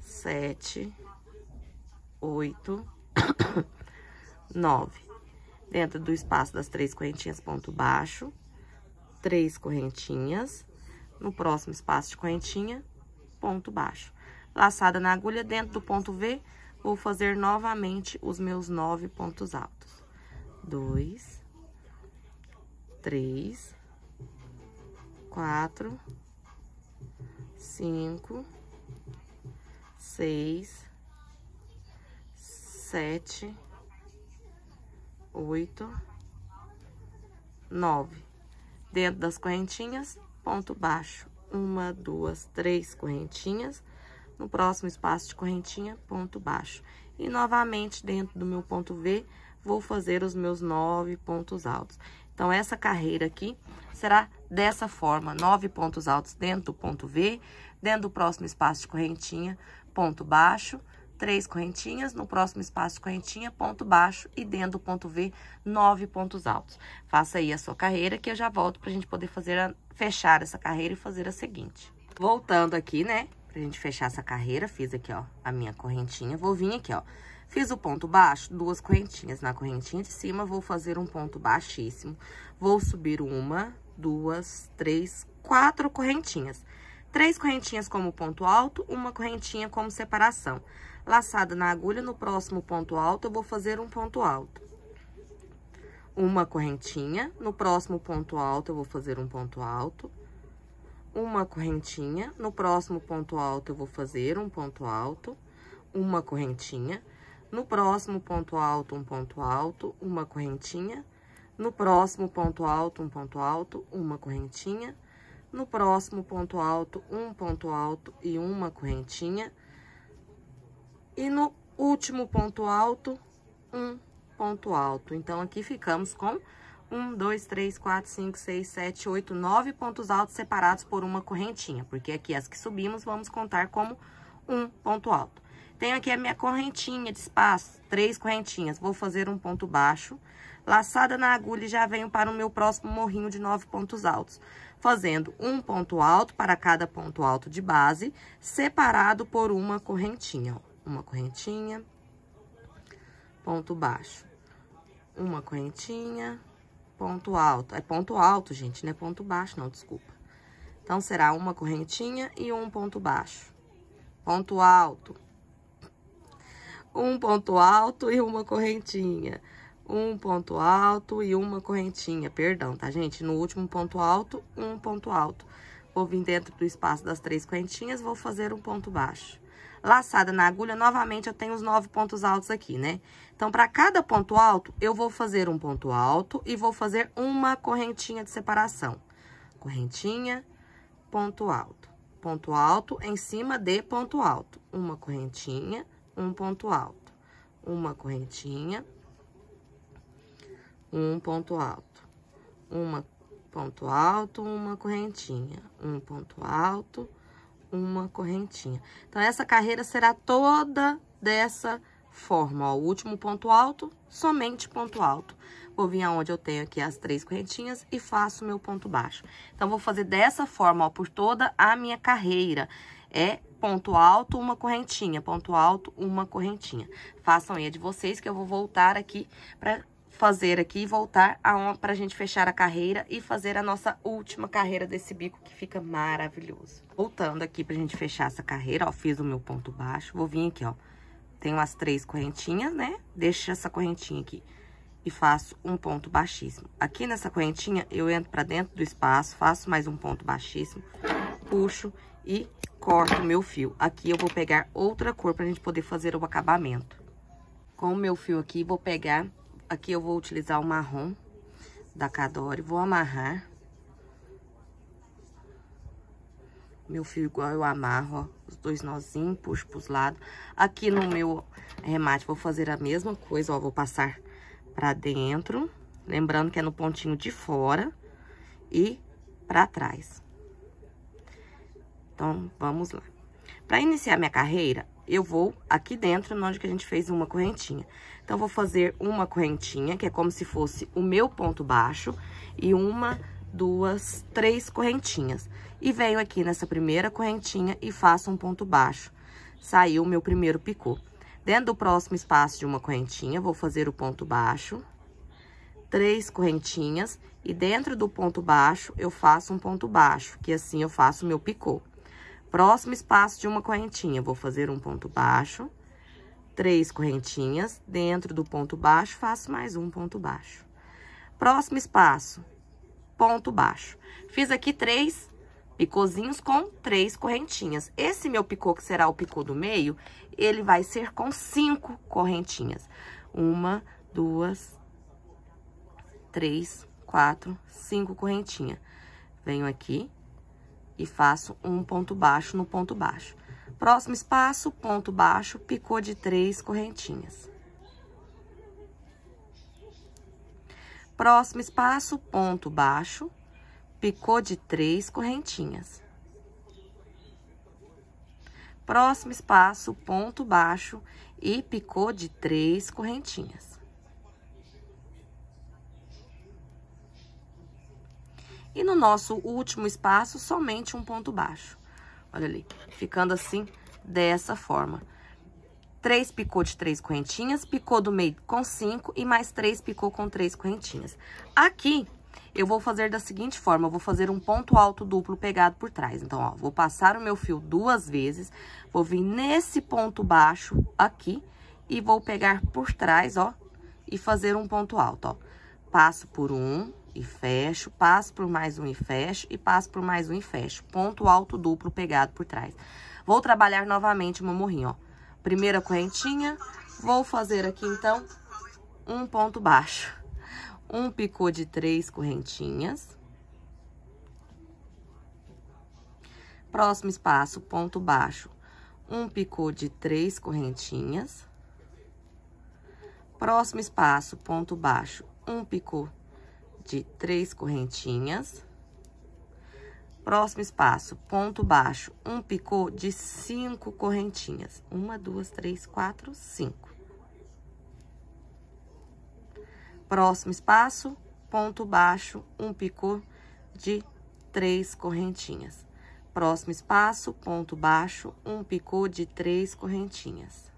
sete, oito, (coughs) nove. Dentro do espaço das três correntinhas, ponto baixo, três correntinhas. No próximo espaço de correntinha, ponto baixo. Laçada na agulha, dentro do ponto V, vou fazer novamente os meus nove pontos altos. Dois, três, quatro, cinco, seis, sete, oito, nove. Dentro das correntinhas, ponto baixo. Uma, duas, três correntinhas. No próximo espaço de correntinha, ponto baixo. E novamente, dentro do meu ponto V, vou fazer os meus nove pontos altos. Então, essa carreira aqui será dessa forma, nove pontos altos dentro do ponto V, dentro do próximo espaço de correntinha, ponto baixo, três correntinhas, no próximo espaço de correntinha, ponto baixo e dentro do ponto V, nove pontos altos. Faça aí a sua carreira que eu já volto pra gente poder fazer a, fechar essa carreira e fazer a seguinte. Voltando aqui, né, pra gente fechar essa carreira, fiz aqui, ó, a minha correntinha, vou vir aqui, ó, Fiz o ponto baixo, duas correntinhas. Na correntinha de cima, vou fazer um ponto baixíssimo. Vou subir uma, duas, três, quatro correntinhas. Três correntinhas como ponto alto, uma correntinha como separação. Laçada na agulha, no próximo ponto alto, eu vou fazer um ponto alto. Uma correntinha, no próximo ponto alto, eu vou fazer um ponto alto. Uma correntinha, no próximo ponto alto, eu vou fazer um ponto alto. Uma correntinha, no próximo ponto alto, um ponto alto, uma correntinha. No próximo ponto alto, um ponto alto, uma correntinha. No próximo ponto alto, um ponto alto e uma correntinha. E no último ponto alto, um ponto alto. Então, aqui ficamos com um, dois, três, quatro, cinco, seis, sete, oito, nove pontos altos separados por uma correntinha. Porque aqui as que subimos, vamos contar como um ponto alto. Tenho aqui a minha correntinha de espaço, três correntinhas. Vou fazer um ponto baixo, laçada na agulha e já venho para o meu próximo morrinho de nove pontos altos. Fazendo um ponto alto para cada ponto alto de base, separado por uma correntinha. Uma correntinha, ponto baixo. Uma correntinha, ponto alto. É ponto alto, gente, não é ponto baixo, não, desculpa. Então, será uma correntinha e um ponto baixo. Ponto alto, um ponto alto e uma correntinha. Um ponto alto e uma correntinha, perdão, tá, gente? No último ponto alto, um ponto alto. Vou vir dentro do espaço das três correntinhas, vou fazer um ponto baixo. Laçada na agulha, novamente, eu tenho os nove pontos altos aqui, né? Então, para cada ponto alto, eu vou fazer um ponto alto e vou fazer uma correntinha de separação. Correntinha, ponto alto. Ponto alto em cima de ponto alto. Uma correntinha, ponto um ponto alto, uma correntinha, um ponto alto, uma ponto alto, uma correntinha, um ponto alto, uma correntinha. Então, essa carreira será toda dessa forma, ó, o último ponto alto, somente ponto alto. Vou vir aonde eu tenho aqui as três correntinhas e faço meu ponto baixo. Então, vou fazer dessa forma, ó, por toda a minha carreira. É ponto alto, uma correntinha, ponto alto, uma correntinha. Façam aí a de vocês que eu vou voltar aqui para fazer aqui e voltar para a gente fechar a carreira e fazer a nossa última carreira desse bico que fica maravilhoso. Voltando aqui para a gente fechar essa carreira, ó, fiz o meu ponto baixo, vou vir aqui, ó, tenho as três correntinhas, né? Deixo essa correntinha aqui e faço um ponto baixíssimo. Aqui nessa correntinha, eu entro para dentro do espaço, faço mais um ponto baixíssimo, puxo e corto o meu fio. Aqui eu vou pegar outra cor pra gente poder fazer o acabamento. Com o meu fio aqui, vou pegar... Aqui eu vou utilizar o marrom da Cadore, vou amarrar. Meu fio igual eu amarro, ó, os dois nozinhos, puxo pros lados. Aqui no meu remate, vou fazer a mesma coisa, ó, vou passar pra dentro. Lembrando que é no pontinho de fora e pra trás. Então, vamos lá. Para iniciar minha carreira, eu vou aqui dentro, onde que a gente fez uma correntinha. Então, vou fazer uma correntinha, que é como se fosse o meu ponto baixo, e uma, duas, três correntinhas. E venho aqui nessa primeira correntinha e faço um ponto baixo. Saiu o meu primeiro picô. Dentro do próximo espaço de uma correntinha, vou fazer o ponto baixo, três correntinhas, e dentro do ponto baixo, eu faço um ponto baixo, que assim eu faço o meu picô. Próximo espaço de uma correntinha, vou fazer um ponto baixo, três correntinhas, dentro do ponto baixo, faço mais um ponto baixo. Próximo espaço, ponto baixo. Fiz aqui três picôzinhos com três correntinhas. Esse meu picô, que será o picô do meio, ele vai ser com cinco correntinhas. Uma, duas, três, quatro, cinco correntinhas. Venho aqui, e faço um ponto baixo no ponto baixo. Próximo espaço, ponto baixo, picô de três correntinhas. Próximo espaço, ponto baixo, picô de três correntinhas. Próximo espaço, ponto baixo e picô de três correntinhas. E no nosso último espaço, somente um ponto baixo. Olha ali, ficando assim, dessa forma. Três picou de três correntinhas, picou do meio com cinco e mais três picou com três correntinhas. Aqui, eu vou fazer da seguinte forma, eu vou fazer um ponto alto duplo pegado por trás. Então, ó, vou passar o meu fio duas vezes, vou vir nesse ponto baixo aqui e vou pegar por trás, ó, e fazer um ponto alto, ó. Passo por um, e fecho, passo por mais um e fecho, e passo por mais um e fecho. Ponto alto duplo pegado por trás. Vou trabalhar novamente o meu ó. Primeira correntinha, vou fazer aqui, então, um ponto baixo. Um picô de três correntinhas. Próximo espaço, ponto baixo. Um picô de três correntinhas. Próximo espaço, ponto baixo. Um picô de três correntinhas. Próximo espaço, ponto baixo, um picô de cinco correntinhas. Uma, duas, três, quatro, cinco. Próximo espaço, ponto baixo, um picô de três correntinhas. Próximo espaço, ponto baixo, um picô de três correntinhas.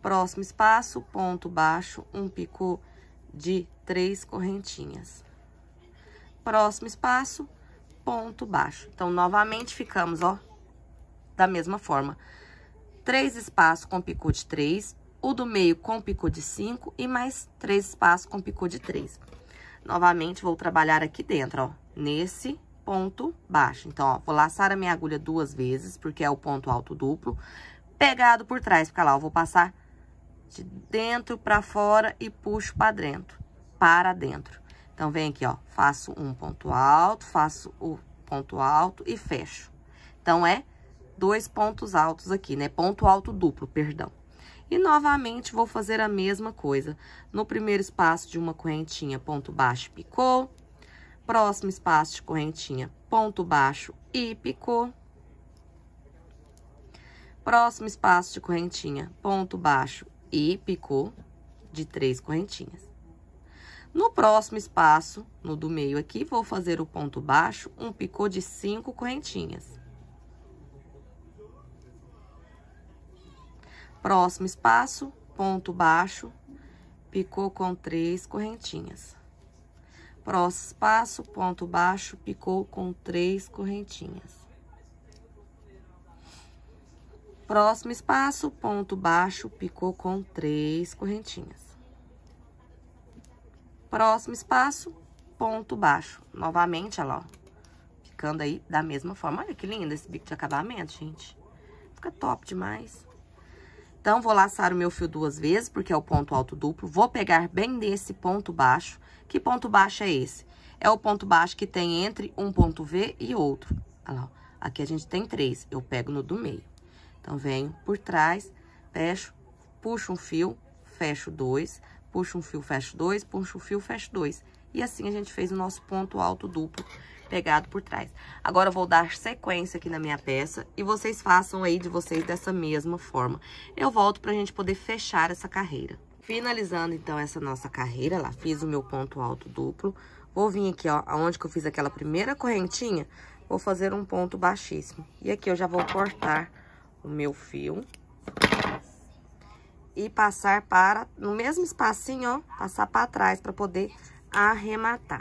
Próximo espaço, ponto baixo, um picô de três correntinhas. Próximo espaço, ponto baixo. Então, novamente, ficamos, ó, da mesma forma. Três espaços com picô de três, o do meio com picô de cinco e mais três espaços com picô de três. Novamente, vou trabalhar aqui dentro, ó, nesse ponto baixo. Então, ó, vou laçar a minha agulha duas vezes, porque é o ponto alto duplo. Pegado por trás, fica lá, ó, vou passar de dentro para fora e puxo para dentro para dentro. Então, vem aqui, ó, faço um ponto alto, faço o ponto alto e fecho. Então, é dois pontos altos aqui, né? Ponto alto duplo, perdão. E, novamente, vou fazer a mesma coisa. No primeiro espaço de uma correntinha, ponto baixo, picou. Próximo espaço de correntinha, ponto baixo e picou. Próximo espaço de correntinha, ponto baixo e picou de três correntinhas. No próximo espaço, no do meio aqui, vou fazer o ponto baixo, um picô de cinco correntinhas. Próximo espaço, ponto baixo, picô com três correntinhas. Próximo espaço, ponto baixo, picô com três correntinhas. Próximo espaço, ponto baixo, picô com três correntinhas. Próximo espaço, ponto baixo. Novamente, olha lá, ó. Ficando aí da mesma forma. Olha que lindo esse bico de acabamento, gente. Fica top demais. Então, vou laçar o meu fio duas vezes, porque é o ponto alto duplo. Vou pegar bem desse ponto baixo. Que ponto baixo é esse? É o ponto baixo que tem entre um ponto V e outro. Olha lá, aqui a gente tem três. Eu pego no do meio. Então, venho por trás, fecho, puxo um fio, fecho dois, puxa um fio, fecha dois, puxa um fio, fecha dois. E assim a gente fez o nosso ponto alto duplo pegado por trás. Agora, eu vou dar sequência aqui na minha peça e vocês façam aí de vocês dessa mesma forma. Eu volto pra gente poder fechar essa carreira. Finalizando, então, essa nossa carreira, lá fiz o meu ponto alto duplo. Vou vir aqui, ó, aonde que eu fiz aquela primeira correntinha, vou fazer um ponto baixíssimo. E aqui eu já vou cortar o meu fio e passar para, no mesmo espacinho, ó, passar para trás para poder arrematar.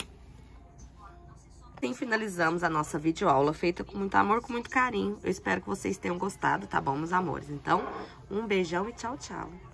Assim finalizamos a nossa videoaula, feita com muito amor, com muito carinho. Eu espero que vocês tenham gostado, tá bom, meus amores? Então, um beijão e tchau, tchau.